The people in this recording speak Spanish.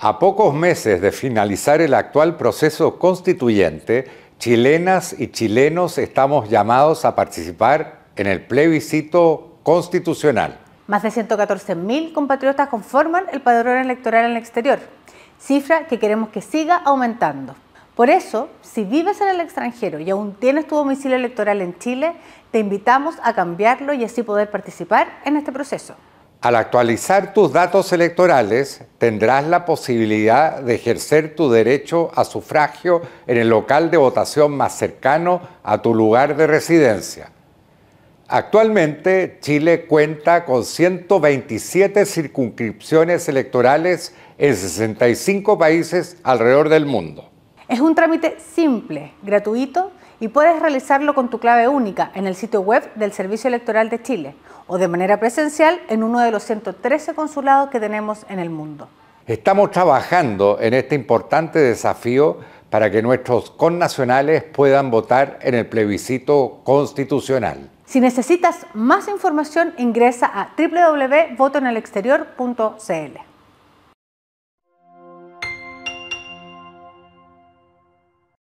A pocos meses de finalizar el actual proceso constituyente, chilenas y chilenos estamos llamados a participar en el plebiscito constitucional. Más de 114.000 compatriotas conforman el padrón electoral en el exterior, cifra que queremos que siga aumentando. Por eso, si vives en el extranjero y aún tienes tu domicilio electoral en Chile, te invitamos a cambiarlo y así poder participar en este proceso. Al actualizar tus datos electorales, tendrás la posibilidad de ejercer tu derecho a sufragio en el local de votación más cercano a tu lugar de residencia. Actualmente, Chile cuenta con 127 circunscripciones electorales en 65 países alrededor del mundo. Es un trámite simple, gratuito y puedes realizarlo con tu clave única en el sitio web del Servicio Electoral de Chile o de manera presencial en uno de los 113 consulados que tenemos en el mundo. Estamos trabajando en este importante desafío para que nuestros connacionales puedan votar en el plebiscito constitucional. Si necesitas más información, ingresa a www.votoenelexterior.cl.